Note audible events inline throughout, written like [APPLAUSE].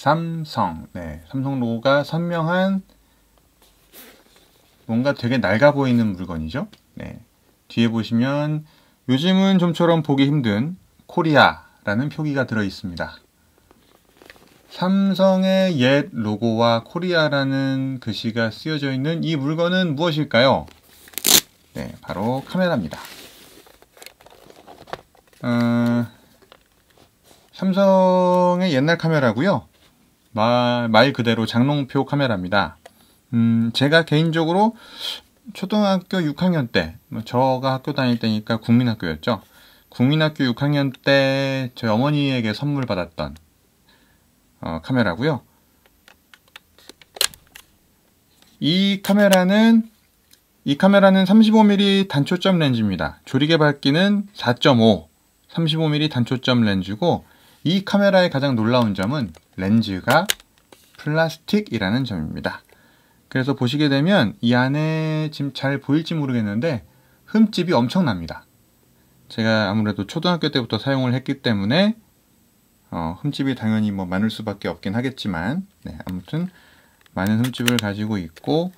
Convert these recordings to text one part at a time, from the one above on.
삼성. 네, 삼성 로고가 선명한 뭔가 되게 낡아 보이는 물건이죠. 네. 뒤에 보시면 요즘은 좀처럼 보기 힘든 코리아라는 표기가 들어 있습니다. 삼성의 옛 로고와 코리아라는 글씨가 쓰여져 있는 이 물건은 무엇일까요? 네, 바로 카메라입니다. 어, 삼성의 옛날 카메라고요. 말, 말 그대로 장롱표 카메라입니다. 음, 제가 개인적으로 초등학교 6학년 때, 뭐 저가 학교 다닐 때니까 국민학교였죠. 국민학교 6학년 때 저희 어머니에게 선물 받았던 어, 카메라고요. 이 카메라는 이 카메라는 35mm 단초점 렌즈입니다. 조리개 밝기는 4.5, 35mm 단초점 렌즈고 이 카메라의 가장 놀라운 점은 렌즈가 플라스틱이라는 점입니다. 그래서 보시게 되면 이 안에 지금 잘 보일지 모르겠는데 흠집이 엄청납니다. 제가 아무래도 초등학교 때부터 사용을 했기 때문에 어, 흠집이 당연히 뭐 많을 수밖에 없긴 하겠지만 네, 아무튼 많은 흠집을 가지고 있고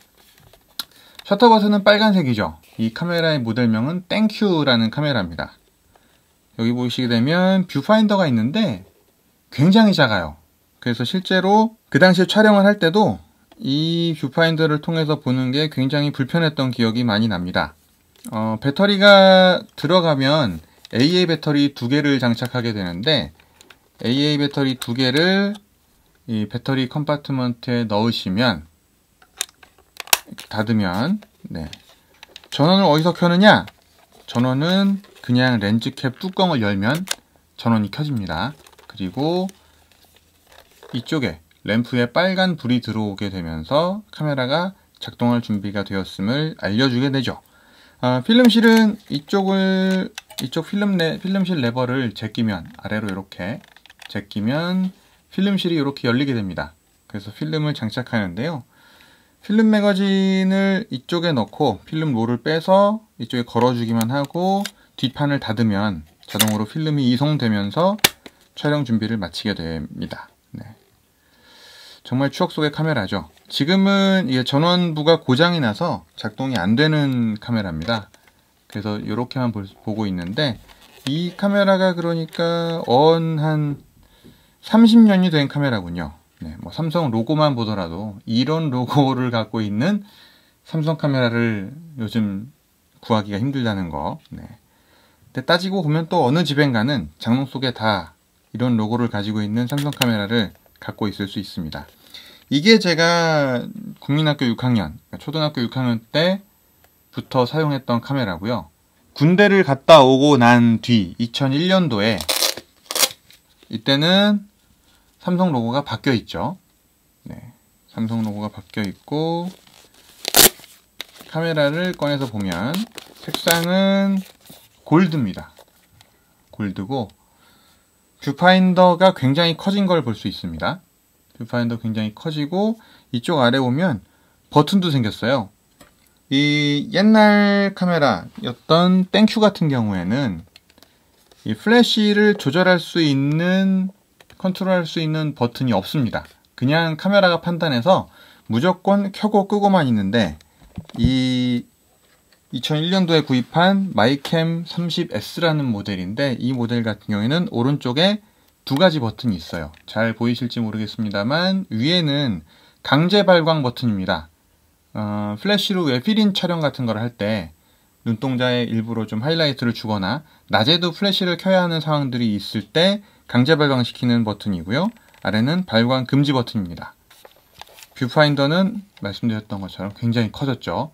셔터 버튼은 빨간색이죠. 이 카메라의 모델명은 땡큐라는 카메라입니다. 여기 보시게 되면 뷰파인더가 있는데 굉장히 작아요. 그래서 실제로 그 당시에 촬영을 할 때도 이 뷰파인더를 통해서 보는 게 굉장히 불편했던 기억이 많이 납니다. 어, 배터리가 들어가면 AA 배터리 두 개를 장착하게 되는데 AA 배터리 두 개를 이 배터리 컴파트먼트에 넣으시면 닫으면 네. 전원을 어디서 켜느냐? 전원은 그냥 렌즈캡 뚜껑을 열면 전원이 켜집니다. 그리고 이쪽에 램프에 빨간 불이 들어오게 되면서 카메라가 작동할 준비가 되었음을 알려주게 되죠. 아, 필름실은 이쪽을 이쪽 필름 레, 필름실 레버를 제끼면 아래로 이렇게 제끼면 필름실이 이렇게 열리게 됩니다. 그래서 필름을 장착하는데요. 필름 매거진을 이쪽에 넣고 필름 롤을 빼서 이쪽에 걸어주기만 하고 뒷판을 닫으면 자동으로 필름이 이송되면서 촬영 준비를 마치게 됩니다. 네. 정말 추억 속의 카메라죠. 지금은 전원부가 고장이 나서 작동이 안 되는 카메라입니다. 그래서 이렇게만 보고 있는데 이 카메라가 그러니까 언한 30년이 된 카메라군요. 네, 뭐 삼성 로고만 보더라도 이런 로고를 갖고 있는 삼성 카메라를 요즘 구하기가 힘들다는 거. 네. 근데 따지고 보면 또 어느 집엔가는 장롱 속에 다 이런 로고를 가지고 있는 삼성 카메라를 갖고 있을 수 있습니다. 이게 제가 국민학교 6학년, 그러니까 초등학교 6학년 때부터 사용했던 카메라고요. 군대를 갔다 오고 난뒤 2001년도에 이때는 삼성 로고가 바뀌어 있죠. 네, 삼성 로고가 바뀌어 있고 카메라를 꺼내서 보면 색상은 골드입니다. 골드고 뷰파인더가 굉장히 커진 걸 볼 수 있습니다. 뷰파인더 굉장히 커지고 이쪽 아래 보면 버튼도 생겼어요. 이 옛날 카메라였던 땡큐 같은 경우에는 이 플래시를 조절할 수 있는 컨트롤할 수 있는 버튼이 없습니다. 그냥 카메라가 판단해서 무조건 켜고 끄고만 있는데 이 2001년도에 구입한 마이캠 30S라는 모델인데 이 모델 같은 경우에는 오른쪽에 두 가지 버튼이 있어요. 잘 보이실지 모르겠습니다만 위에는 강제 발광 버튼입니다. 어, 플래시로 웹필인 촬영 같은 걸 할 때 눈동자에 일부러 좀 하이라이트를 주거나 낮에도 플래시를 켜야 하는 상황들이 있을 때 강제 발광시키는 버튼이고요. 아래는 발광 금지 버튼입니다. 뷰파인더는 말씀드렸던 것처럼 굉장히 커졌죠.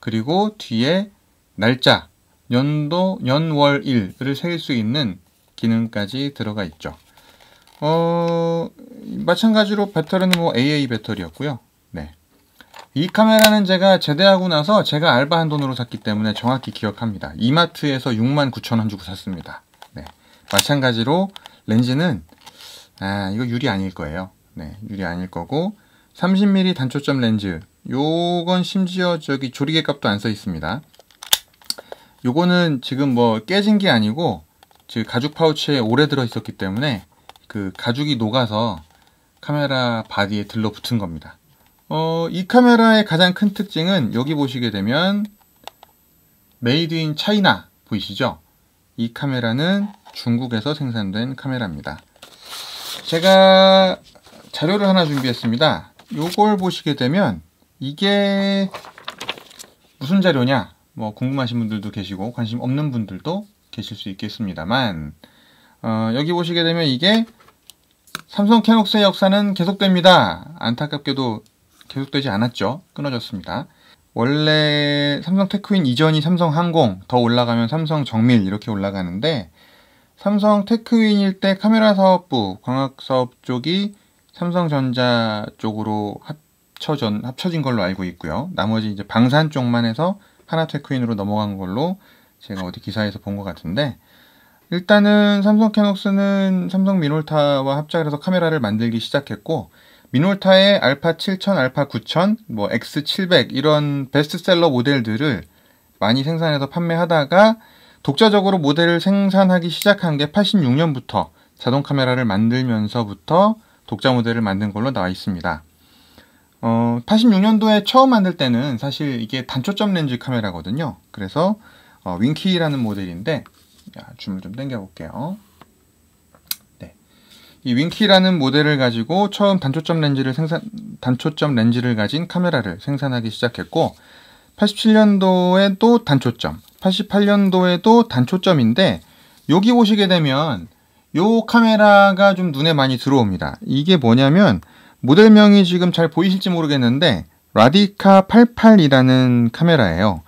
그리고 뒤에 날짜, 연도, 연월일을 셀 수 있는 기능까지 들어가 있죠. 어, 마찬가지로 배터리는 뭐 AA 배터리였고요. 네. 이 카메라는 제가 제대하고 나서 제가 알바한 돈으로 샀기 때문에 정확히 기억합니다. 이마트에서 6 9 0 0 0원 주고 샀습니다. 네. 마찬가지로 렌즈는 아, 이거 유리 아닐 거예요. 네. 유리 아닐 거고 30mm 단초점 렌즈 요건 심지어 저기 조리개 값도 안 써 있습니다 요거는 지금 뭐 깨진 게 아니고 즉 가죽 파우치에 오래 들어 있었기 때문에 그 가죽이 녹아서 카메라 바디에 들러붙은 겁니다 어, 이 카메라의 가장 큰 특징은 여기 보시게 되면 메이드 인 차이나 보이시죠? 이 카메라는 중국에서 생산된 카메라입니다 제가 자료를 하나 준비했습니다 요걸 보시게 되면 이게 무슨 자료냐 뭐 궁금하신 분들도 계시고 관심 없는 분들도 계실 수 있겠습니다만 어, 여기 보시게 되면 이게 삼성 캐녹스의 역사는 계속됩니다. 안타깝게도 계속되지 않았죠. 끊어졌습니다. 원래 삼성 테크인 이전이 삼성 항공, 더 올라가면 삼성 정밀 이렇게 올라가는데 삼성 테크인일 때 카메라 사업부, 광학 사업 쪽이 삼성전자 쪽으로 합쳐전, 합쳐진 걸로 알고 있고요. 나머지 이제 방산 쪽만 해서 하나테크인으로 넘어간 걸로 제가 어디 기사에서 본 것 같은데 일단은 삼성 캐녹스는 삼성 미놀타와 합작을 해서 카메라를 만들기 시작했고 미놀타의 알파 7000, 알파 9000, 뭐 X700 이런 베스트셀러 모델들을 많이 생산해서 판매하다가 독자적으로 모델을 생산하기 시작한 게 86년부터 자동 카메라를 만들면서부터 독자 모델을 만든 걸로 나와 있습니다. 어, 86년도에 처음 만들 때는 사실 이게 단초점 렌즈 카메라거든요. 그래서 어, 윙키라는 모델인데 야, 줌을 좀 당겨볼게요. 네. 이 윙키라는 모델을 가지고 처음 단초점 렌즈를 생산, 단초점 렌즈를 가진 카메라를 생산하기 시작했고, 87년도에 또 단초점, 88년도에도 단초점인데, 여기 보시게 되면 요 카메라가 좀 눈에 많이 들어옵니다. 이게 뭐냐면 모델명이 지금 잘 보이실지 모르겠는데 라디카 88이라는 카메라예요.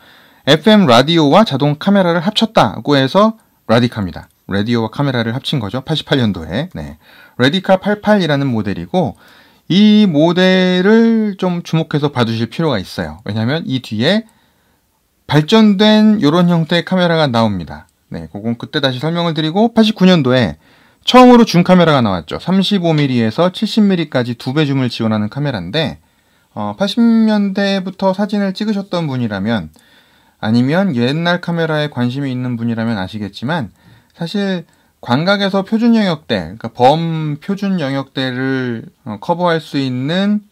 FM 라디오와 자동 카메라를 합쳤다고 해서 라디카입니다. 라디오와 카메라를 합친 거죠. 88년도에. 네. 라디카 88이라는 모델이고 이 모델을 좀 주목해서 봐주실 필요가 있어요. 왜냐하면 이 뒤에 발전된 이런 형태의 카메라가 나옵니다. 네, 그건 그때 다시 설명을 드리고 89년도에 처음으로 줌 카메라가 나왔죠. 35mm에서 70mm까지 두 배 줌을 지원하는 카메라인데 어, 80년대부터 사진을 찍으셨던 분이라면 아니면 옛날 카메라에 관심이 있는 분이라면 아시겠지만 사실 광각에서 표준 영역대, 그러니까 범 표준 영역대를 어, 커버할 수 있는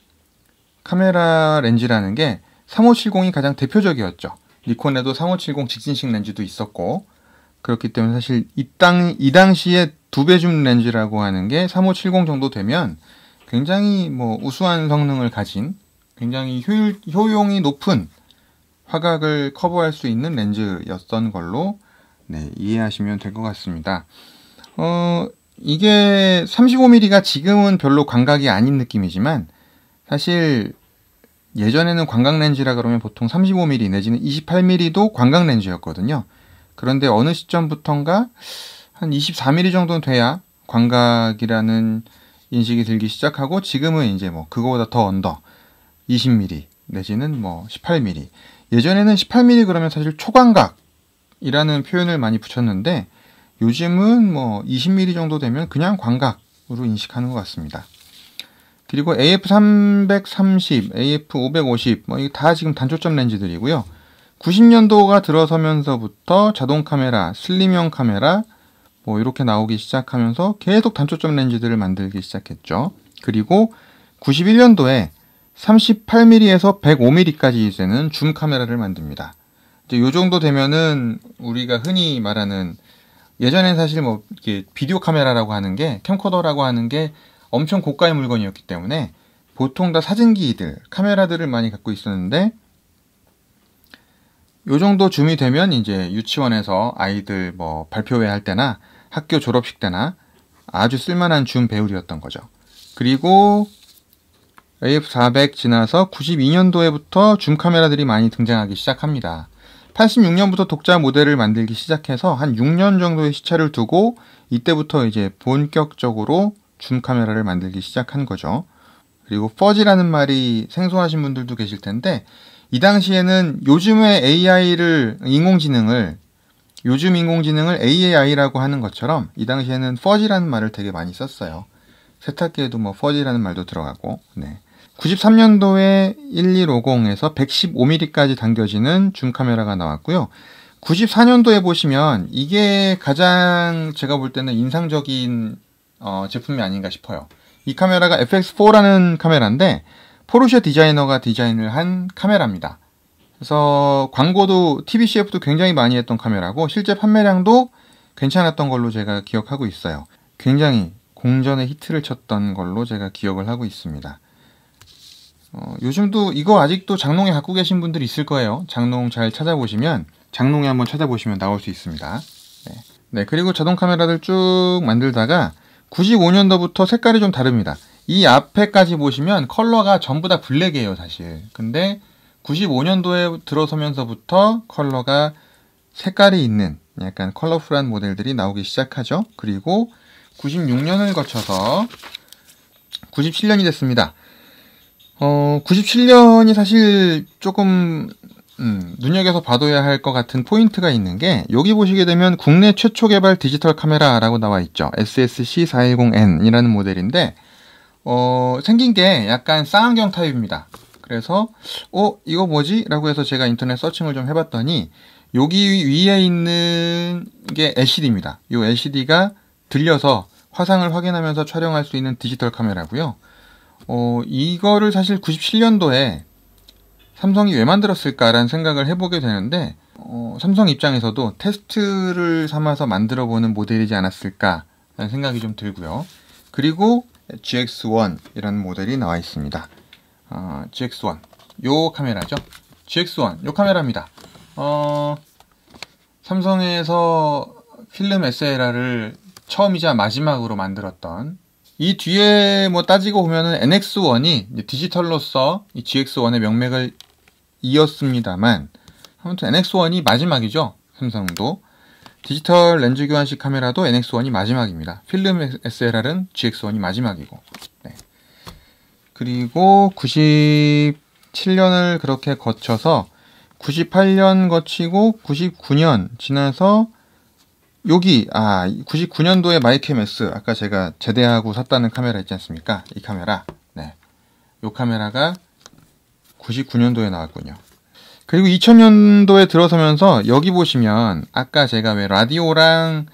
카메라 렌즈라는 게 3570이 가장 대표적이었죠. 니콘에도 3570 직진식 렌즈도 있었고 그렇기 때문에 사실 이, 땅, 이 당시에 두배줌 렌즈라고 하는 게 3570 정도 되면 굉장히 뭐 우수한 성능을 가진 굉장히 효율, 효용이 높은 화각을 커버할 수 있는 렌즈였던 걸로 네, 이해하시면 될 것 같습니다. 어, 이게 35mm가 지금은 별로 광각이 아닌 느낌이지만 사실 예전에는 광각 렌즈라 그러면 보통 35mm 내지는 28mm도 광각 렌즈였거든요. 그런데 어느 시점부턴가 한2 4 m m 정도 는 돼야 광각이라는 인식이 들기 시작하고 지금은 이제 뭐 그거보다 더 언더 20mm 내지는 뭐 18mm 예전에는 18mm 그러면 사실 초광각이라는 표현을 많이 붙였는데 요즘은 뭐 20mm 정도 되면 그냥 광각으로 인식하는 것 같습니다. 그리고 AF330, AF550 뭐 이게 다 지금 단초점 렌즈들이고요. 90년도가 들어서면서부터 자동 카메라, 슬림형 카메라, 뭐 이렇게 나오기 시작하면서 계속 단초점 렌즈들을 만들기 시작했죠. 그리고 91년도에 38mm에서 105mm까지 되는 줌 카메라를 만듭니다. 이제 요 정도 되면은 우리가 흔히 말하는 예전엔 사실 뭐 이게 비디오 카메라라고 하는 게 캠코더라고 하는 게 엄청 고가의 물건이었기 때문에 보통 다 사진기들, 카메라들을 많이 갖고 있었는데 요 정도 줌이 되면 이제 유치원에서 아이들 뭐 발표회 할 때나 학교 졸업식 때나 아주 쓸만한 줌배우리였던 거죠. 그리고 AF400 지나서 92년도에부터 줌 카메라들이 많이 등장하기 시작합니다. 86년부터 독자 모델을 만들기 시작해서 한 6년 정도의 시차를 두고 이때부터 이제 본격적으로 줌 카메라를 만들기 시작한 거죠. 그리고 퍼지라는 말이 생소하신 분들도 계실 텐데 이 당시에는 요즘의 AI를 인공지능을 요즘 인공지능을 AI라고 하는 것처럼 이 당시에는 퍼지라는 말을 되게 많이 썼어요. 세탁기에도 뭐 퍼지라는 말도 들어가고. 네. 93년도에 1150에서 115mm까지 당겨지는 줌 카메라가 나왔고요. 94년도에 보시면 이게 가장 제가 볼 때는 인상적인 어, 제품이 아닌가 싶어요. 이 카메라가 FX4라는 카메라인데 포르쉐 디자이너가 디자인을 한 카메라입니다. 그래서 광고도 TBCF도 굉장히 많이 했던 카메라고 실제 판매량도 괜찮았던 걸로 제가 기억하고 있어요. 굉장히 공전에 히트를 쳤던 걸로 제가 기억을 하고 있습니다. 어, 요즘도 이거 아직도 장롱에 갖고 계신 분들 있을 거예요. 장롱 잘 찾아보시면 장롱에 한번 찾아보시면 나올 수 있습니다. 네, 네 그리고 자동 카메라를쭉 만들다가 95년도부터 색깔이 좀 다릅니다. 이 앞에까지 보시면 컬러가 전부 다 블랙이에요, 사실. 근데 95년도에 들어서면서부터 컬러가 색깔이 있는 약간 컬러풀한 모델들이 나오기 시작하죠. 그리고 96년을 거쳐서 97년이 됐습니다. 어, 97년이 사실 조금 음, 눈여겨서 봐둬야 할 것 같은 포인트가 있는 게 여기 보시게 되면 국내 최초 개발 디지털 카메라라고 나와 있죠. SSC410N이라는 모델인데 어, 생긴 게 약간 쌍안경 타입입니다. 그래서 어 이거 뭐지? 라고 해서 제가 인터넷 서칭을 좀 해봤더니 여기 위에 있는 게 LCD입니다. 이 LCD가 들려서 화상을 확인하면서 촬영할 수 있는 디지털 카메라고요. 어, 이거를 사실 97년도에 삼성이 왜 만들었을까라는 생각을 해보게 되는데 어, 삼성 입장에서도 테스트를 삼아서 만들어보는 모델이지 않았을까라는 생각이 좀 들고요. 그리고 GX1이라는 모델이 나와 있습니다. 아, GX1 요 카메라죠 GX1 요 카메라입니다 어, 삼성에서 필름 SLR을 처음이자 마지막으로 만들었던 이 뒤에 뭐 따지고 보면은 NX1이 디지털로서 이 GX1의 명맥을 이었습니다만 아무튼 NX1이 마지막이죠 삼성도 디지털 렌즈 교환식 카메라도 NX1이 마지막입니다 필름 SLR은 GX1이 마지막이고 그리고 97년을 그렇게 거쳐서 98년 거치고 99년 지나서 여기 아 99년도에 마이케메스 아까 제가 제대하고 샀다는 카메라 있지 않습니까? 이 카메라. 네. 요 카메라가 99년도에 나왔군요. 그리고 2000년도에 들어서면서 여기 보시면 아까 제가 왜 라디오랑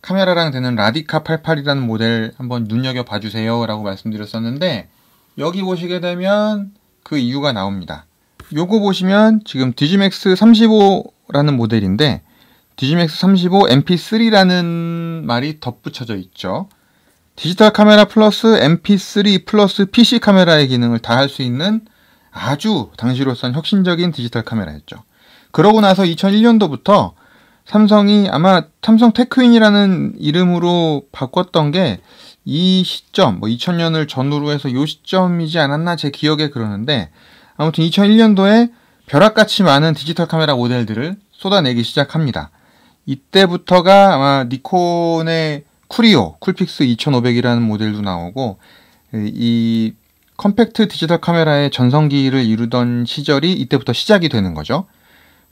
카메라랑 되는 라디카 88이라는 모델 한번 눈여겨 봐주세요 라고 말씀드렸었는데 여기 보시게 되면 그 이유가 나옵니다. 요거 보시면 지금 디지맥스 35라는 모델인데 디지맥스 35 MP3라는 말이 덧붙여져 있죠. 디지털 카메라 플러스 MP3 플러스 PC 카메라의 기능을 다 할 수 있는 아주 당시로선 혁신적인 디지털 카메라였죠. 그러고 나서 2001년도부터 삼성이 아마 삼성 테크인이라는 이름으로 바꿨던 게이 시점, 뭐 2000년을 전후로 해서 요 시점이지 않았나 제 기억에 그러는데 아무튼 2001년도에 벼락같이 많은 디지털 카메라 모델들을 쏟아내기 시작합니다. 이때부터가 아마 니콘의 쿠리오, 쿨픽스 2500이라는 모델도 나오고 이 컴팩트 디지털 카메라의 전성기를 이루던 시절이 이때부터 시작이 되는 거죠.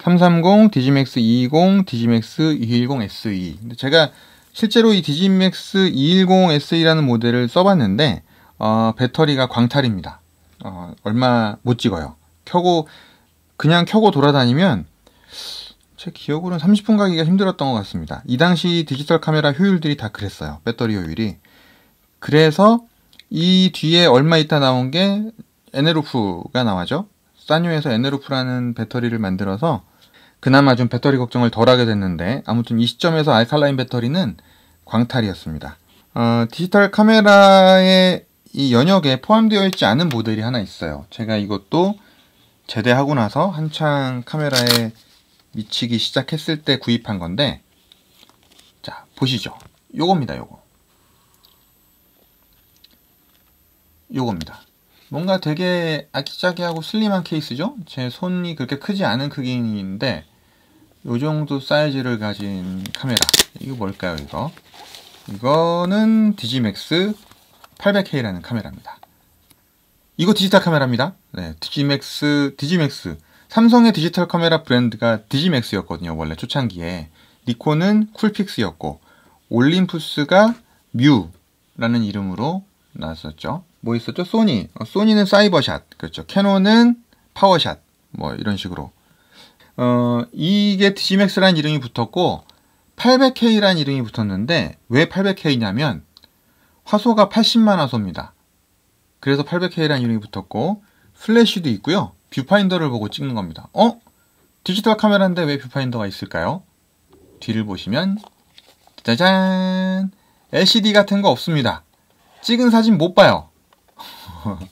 330, 디지맥스 220, 디지맥스 210 SE. 제가 실제로 이 디지맥스 210SE라는 모델을 써봤는데 어, 배터리가 광탈입니다. 어, 얼마 못 찍어요. 켜고 그냥 켜고 돌아다니면 제 기억으로는 30분 가기가 힘들었던 것 같습니다. 이 당시 디지털 카메라 효율들이 다 그랬어요. 배터리 효율이. 그래서 이 뒤에 얼마 있다 나온 게 에네루프가 나와죠. 사뉴에서 에네루프라는 배터리를 만들어서 그나마 좀 배터리 걱정을 덜하게 됐는데 아무튼 이 시점에서 알칼라인 배터리는 광탈이었습니다. 어, 디지털 카메라의 이 연역에 포함되어 있지 않은 모델이 하나 있어요. 제가 이것도 제대하고 나서 한창 카메라에 미치기 시작했을 때 구입한 건데 자 보시죠. 요겁니다. 요거 요겁니다. 뭔가 되게 아기자기하고 슬림한 케이스죠? 제 손이 그렇게 크지 않은 크기인데 이 정도 사이즈를 가진 카메라 이거 뭘까요 이거? 이거는 디지맥스 800K라는 카메라입니다 이거 디지털 카메라입니다 네, 디지맥스 디지맥스 삼성의 디지털 카메라 브랜드가 디지맥스였거든요 원래 초창기에 니콘은 쿨픽스였고 올림푸스가 뮤라는 이름으로 나왔었죠 뭐 있었죠? 소니. 어, 소니는 사이버샷. 그렇죠. 캐논은 파워샷. 뭐 이런 식으로. 어, 이게 디지맥스라는 이름이 붙었고 800K라는 이름이 붙었는데 왜 800K냐면 화소가 80만 화소입니다. 그래서 800K라는 이름이 붙었고 플래시도 있고요. 뷰파인더를 보고 찍는 겁니다. 어? 디지털 카메라인데 왜 뷰파인더가 있을까요? 뒤를 보시면 짜잔! LCD 같은 거 없습니다. 찍은 사진 못 봐요. [LAUGHS]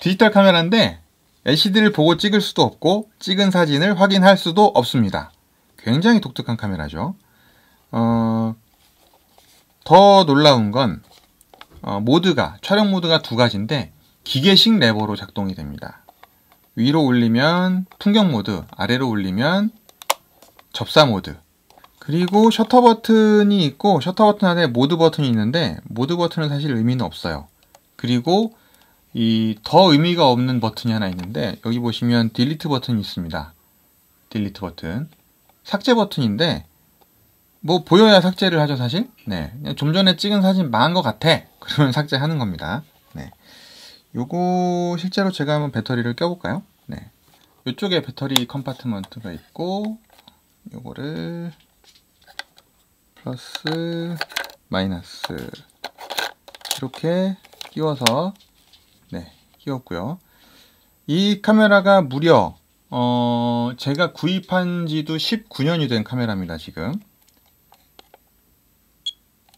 디지털 카메라인데 LCD를 보고 찍을 수도 없고 찍은 사진을 확인할 수도 없습니다. 굉장히 독특한 카메라죠. 어, 더 놀라운 건 어, 모드가 촬영 모드가 두 가지인데 기계식 레버로 작동이 됩니다. 위로 올리면 풍경 모드, 아래로 올리면 접사 모드. 그리고 셔터 버튼이 있고 셔터 버튼 안에 모드 버튼이 있는데 모드 버튼은 사실 의미는 없어요. 그리고 이 더 의미가 없는 버튼이 하나 있는데 여기 보시면 딜리트 버튼이 있습니다. 딜리트 버튼. 삭제 버튼인데 뭐 보여야 삭제를 하죠 사실 네좀 전에 찍은 사진 망한 것 같아 [LAUGHS] 그러면 삭제하는 겁니다 네 요거 실제로 제가 한번 배터리를 껴볼까요 네 요쪽에 배터리 컴파트먼트가 있고 요거를 플러스 마이너스 이렇게 끼워서 네, 끼웠고요. 이 카메라가 무려 어, 제가 구입한 지도 19년이 된 카메라입니다, 지금.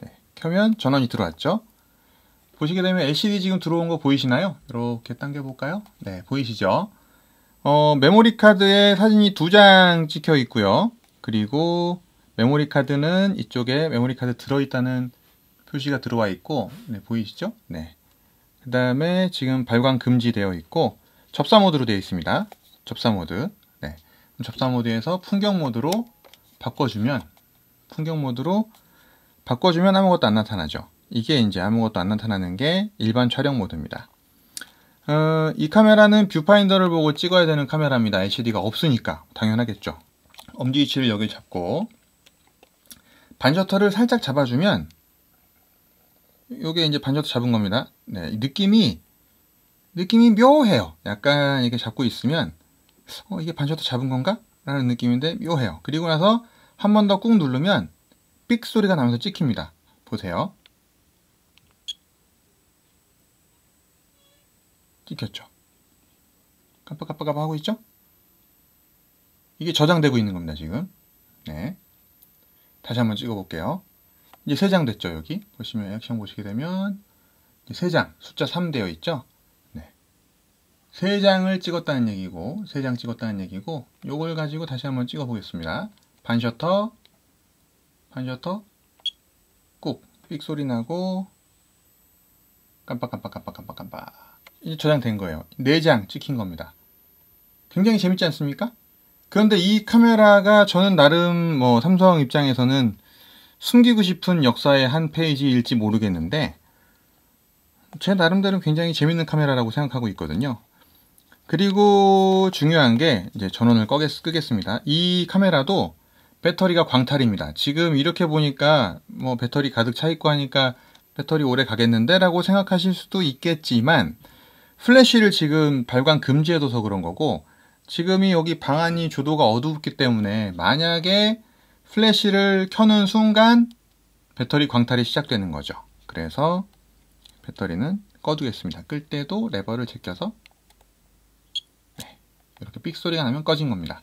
네, 켜면 전원이 들어왔죠? 보시게 되면 LCD 지금 들어온 거 보이시나요? 이렇게 당겨볼까요? 네, 보이시죠? 어, 메모리 카드에 사진이 두 장 찍혀 있고요. 그리고 메모리 카드는 이쪽에 메모리 카드 들어있다는 표시가 들어와 있고, 네, 보이시죠? 네. 그 다음에 지금 발광 금지되어 있고 접사 모드로 되어 있습니다. 접사 모드. 네. 접사 모드에서 풍경 모드로 바꿔주면 풍경 모드로 바꿔주면 아무것도 안 나타나죠. 이게 이제 아무것도 안 나타나는 게 일반 촬영 모드입니다. 어, 이 카메라는 뷰파인더를 보고 찍어야 되는 카메라입니다. LCD가 없으니까 당연하겠죠. 엄지 위치를 여기 잡고 반셔터를 살짝 잡아주면 요게 이제 반절도 잡은 겁니다. 네, 느낌이 느낌이 묘해요. 약간 이렇게 잡고 있으면 어, 이게 반절도 잡은 건가? 라는 느낌인데 묘해요. 그리고 나서 한 번 더 꾹 누르면 삑 소리가 나면서 찍힙니다. 보세요. 찍혔죠. 깜빡깜빡깜빡 하고 있죠? 이게 저장되고 있는 겁니다, 지금. 네. 다시 한 번 찍어 볼게요. 이제 세 장 됐죠, 여기. 보시면 액션 보시게 되면 세 장 숫자 3 되어 있죠? 네. 3장을 찍었다는 얘기고, 세 장 찍었다는 얘기고, 요걸 가지고 다시 한번 찍어 보겠습니다. 반셔터, 반셔터, 꾹, 삑 소리 나고, 깜빡깜빡 깜빡깜빡 깜빡. 이제 저장된 거예요. 4장 찍힌 겁니다. 굉장히 재밌지 않습니까? 그런데 이 카메라가 저는 나름 뭐 삼성 입장에서는 숨기고 싶은 역사의 한 페이지일지 모르겠는데 제 나름대로 굉장히 재밌는 카메라라고 생각하고 있거든요. 그리고 중요한 게 이제 전원을 꺼겠, 끄겠습니다. 이 카메라도 배터리가 광탈입니다. 지금 이렇게 보니까 뭐 배터리 가득 차 있고 하니까 배터리 오래 가겠는데 라고 생각하실 수도 있겠지만 플래시를 지금 발광 금지해둬서 그런 거고 지금이 여기 방안이 조도가 어둡기 때문에 만약에 플래시를 켜는 순간 배터리 광탈이 시작되는 거죠. 그래서 배터리는 꺼두겠습니다. 끌 때도 레버를 제껴서 네, 이렇게 삑 소리가 나면 꺼진 겁니다.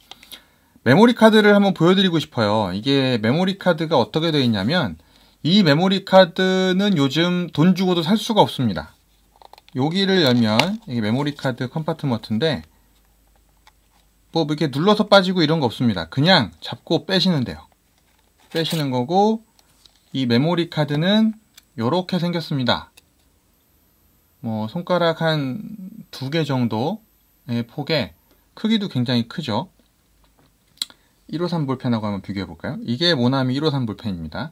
메모리 카드를 한번 보여드리고 싶어요. 이게 메모리 카드가 어떻게 되어 있냐면 이 메모리 카드는 요즘 돈 주고도 살 수가 없습니다. 여기를 열면 이게 메모리 카드 컴파트먼트인데 뭐 이렇게 눌러서 빠지고 이런 거 없습니다. 그냥 잡고 빼시는 돼요. 빼시는 거고 이 메모리 카드는 이렇게 생겼습니다. 뭐 손가락 한 두 개 정도의 폭에 크기도 굉장히 크죠. 153 볼펜하고 한번 비교해 볼까요? 이게 모나미 153 볼펜입니다.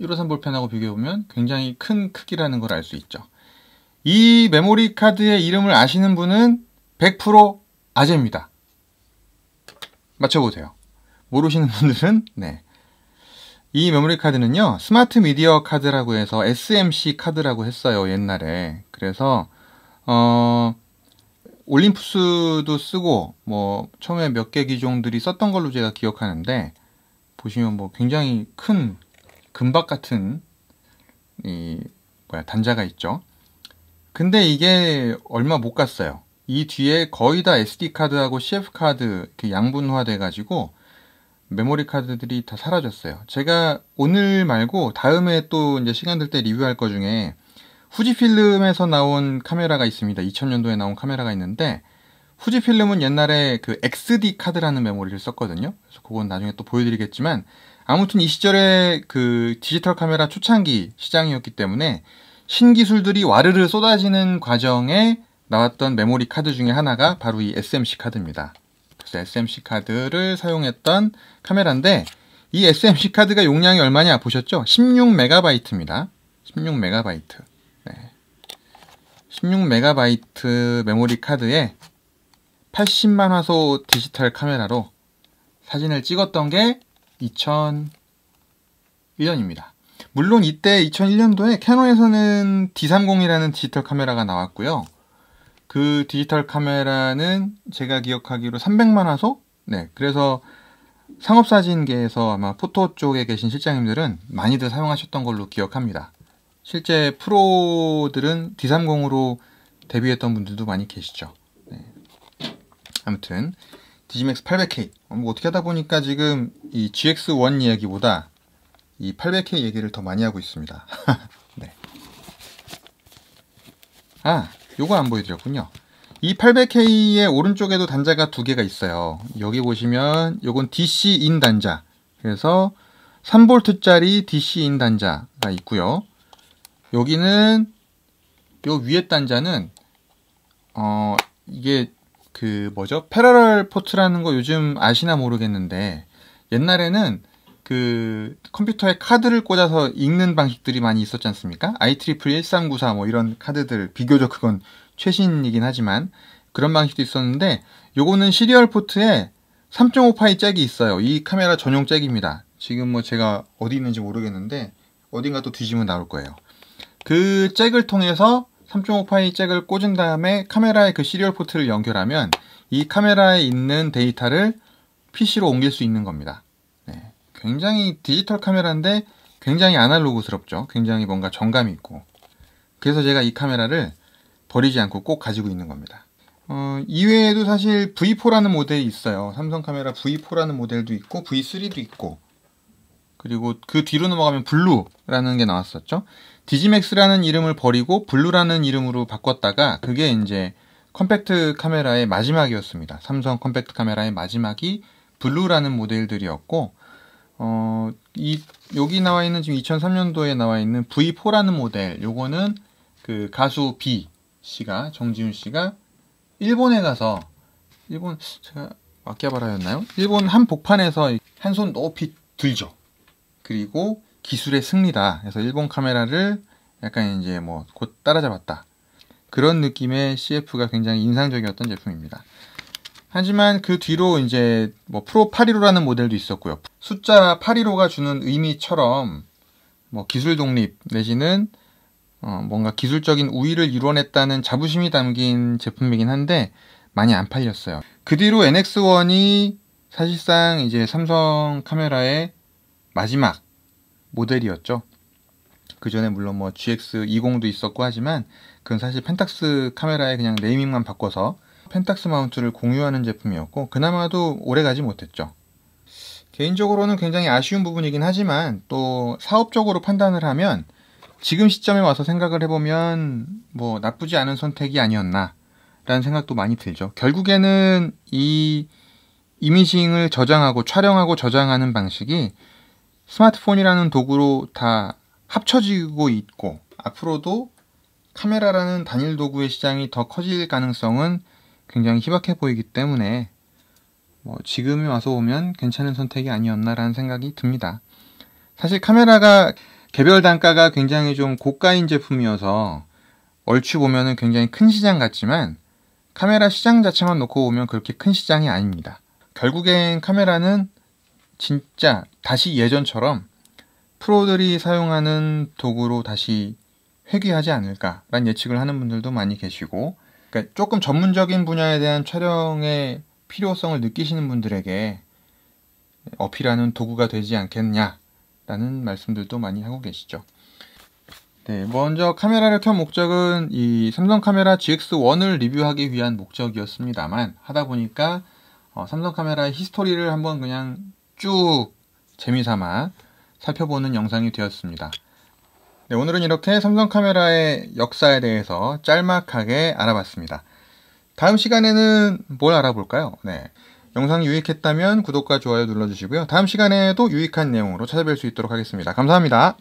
153 볼펜하고 비교해 보면 굉장히 큰 크기라는 걸 알 수 있죠. 이 메모리 카드의 이름을 아시는 분은 100% 아재입니다. 맞춰보세요. 모르시는 분들은 네이 메모리 카드는요, 스마트 미디어 카드라고 해서 SMC 카드라고 했어요, 옛날에. 그래서, 어, 올림푸스도 쓰고, 뭐, 처음에 몇 개 기종들이 썼던 걸로 제가 기억하는데, 보시면 뭐 굉장히 큰 금박 같은, 이, 뭐야, 단자가 있죠. 근데 이게 얼마 못 갔어요. 이 뒤에 거의 다 SD카드하고 CF카드 양분화 돼가지고, 메모리 카드들이 다 사라졌어요. 제가 오늘 말고 다음에 또 이제 시간 될 때 리뷰할 거 중에 후지필름에서 나온 카메라가 있습니다. 2000년도에 나온 카메라가 있는데 후지필름은 옛날에 그 XD 카드라는 메모리를 썼거든요. 그래서 그건 나중에 또 보여드리겠지만 아무튼 이 시절에 그 디지털 카메라 초창기 시장이었기 때문에 신기술들이 와르르 쏟아지는 과정에 나왔던 메모리 카드 중에 하나가 바로 이 SMC 카드입니다. 그래서 SMC 카드를 사용했던 카메라인데 이 SMC 카드가 용량이 얼마냐 보셨죠? 16메가바이트입니다. 16메가바이트. 네. 16메가바이트 메모리 카드에 80만 화소 디지털 카메라로 사진을 찍었던 게 2001년입니다. 물론 이때 2001년도에 캐논에서는 D30이라는 디지털 카메라가 나왔고요. 그 디지털 카메라는 제가 기억하기로 300만 화소? 네. 그래서 상업사진계에서 아마 포토 쪽에 계신 실장님들은 많이들 사용하셨던 걸로 기억합니다. 실제 프로들은 D30으로 데뷔했던 분들도 많이 계시죠. 네. 아무튼 디지맥스 800K 어, 뭐 어떻게 하다 보니까 지금 이 GX1 이야기보다 이 800K 얘기를 더 많이 하고 있습니다. [LAUGHS] 네. 아 요거 안 보여드렸군요. 이 800K의 오른쪽에도 단자가 두 개가 있어요. 여기 보시면 요건 DC인 단자. 그래서 3볼트짜리 DC인 단자가 있고요. 여기는 요 위에 단자는 어 이게 그 뭐죠? 패러럴 포트라는 거 요즘 아시나 모르겠는데 옛날에는 그 컴퓨터에 카드를 꽂아서 읽는 방식들이 많이 있었지 않습니까? IEEE 1394 뭐 이런 카드들 비교적 그건 최신이긴 하지만 그런 방식도 있었는데 요거는 시리얼 포트에 3.5파이 잭이 있어요. 이 카메라 전용 잭입니다. 지금 뭐 제가 어디 있는지 모르겠는데 어딘가 또 뒤지면 나올 거예요. 그 잭을 통해서 3.5파이 잭을 꽂은 다음에 카메라의 그 시리얼 포트를 연결하면 이 카메라에 있는 데이터를 PC로 옮길 수 있는 겁니다. 굉장히 디지털 카메라인데 굉장히 아날로그스럽죠. 굉장히 뭔가 정감이 있고. 그래서 제가 이 카메라를 버리지 않고 꼭 가지고 있는 겁니다. 어, 이외에도 사실 V4라는 모델이 있어요. 삼성 카메라 V4라는 모델도 있고 V3도 있고 그리고 그 뒤로 넘어가면 블루라는 게 나왔었죠. 디지맥스라는 이름을 버리고 블루라는 이름으로 바꿨다가 그게 이제 컴팩트 카메라의 마지막이었습니다. 삼성 컴팩트 카메라의 마지막이 블루라는 모델들이었고 어, 이, 여기 나와 있는 지금 2003년도에 나와 있는 V4라는 모델, 요거는 그 가수 B 씨가, 정지훈 씨가 일본에 가서, 일본, 제가 아키하바라였나요? 일본 한 복판에서 한 손 높이 들죠. 그리고 기술의 승리다. 그래서 일본 카메라를 약간 이제 뭐 곧 따라잡았다. 그런 느낌의 CF가 굉장히 인상적이었던 제품입니다. 하지만 그 뒤로 이제 뭐 프로 815라는 모델도 있었고요. 숫자 815가 주는 의미처럼 뭐 기술 독립 내지는 어 뭔가 기술적인 우위를 이뤄냈다는 자부심이 담긴 제품이긴 한데 많이 안 팔렸어요. 그 뒤로 NX1이 사실상 이제 삼성 카메라의 마지막 모델이었죠. 그 전에 물론 뭐 GX20도 있었고 하지만 그건 사실 펜탁스 카메라의 그냥 네이밍만 바꿔서 펜탁스 마운트를 공유하는 제품이었고 그나마도 오래가지 못했죠. 개인적으로는 굉장히 아쉬운 부분이긴 하지만 또 사업적으로 판단을 하면 지금 시점에 와서 생각을 해보면 뭐 나쁘지 않은 선택이 아니었나 라는 생각도 많이 들죠. 결국에는 이 이미징을 저장하고 촬영하고 저장하는 방식이 스마트폰이라는 도구로 다 합쳐지고 있고 앞으로도 카메라라는 단일 도구의 시장이 더 커질 가능성은 굉장히 희박해 보이기 때문에 뭐 지금에 와서 오면 괜찮은 선택이 아니었나라는 생각이 듭니다. 사실 카메라가 개별 단가가 굉장히 좀 고가인 제품이어서 얼추 보면은 굉장히 큰 시장 같지만 카메라 시장 자체만 놓고 보면 그렇게 큰 시장이 아닙니다. 결국엔 카메라는 진짜 다시 예전처럼 프로들이 사용하는 도구로 다시 회귀하지 않을까라는 예측을 하는 분들도 많이 계시고 그러니까 조금 전문적인 분야에 대한 촬영의 필요성을 느끼시는 분들에게 어필하는 도구가 되지 않겠냐라는 말씀들도 많이 하고 계시죠. 네, 먼저 카메라를 켠 목적은 이 삼성 카메라 GX1을 리뷰하기 위한 목적이었습니다만 하다 보니까 어, 삼성 카메라의 히스토리를 한번 그냥 쭉 재미삼아 살펴보는 영상이 되었습니다. 네, 오늘은 이렇게 삼성 카메라의 역사에 대해서 짤막하게 알아봤습니다. 다음 시간에는 뭘 알아볼까요? 네. 영상 유익했다면 구독과 좋아요 눌러주시고요. 다음 시간에도 유익한 내용으로 찾아뵐 수 있도록 하겠습니다. 감사합니다.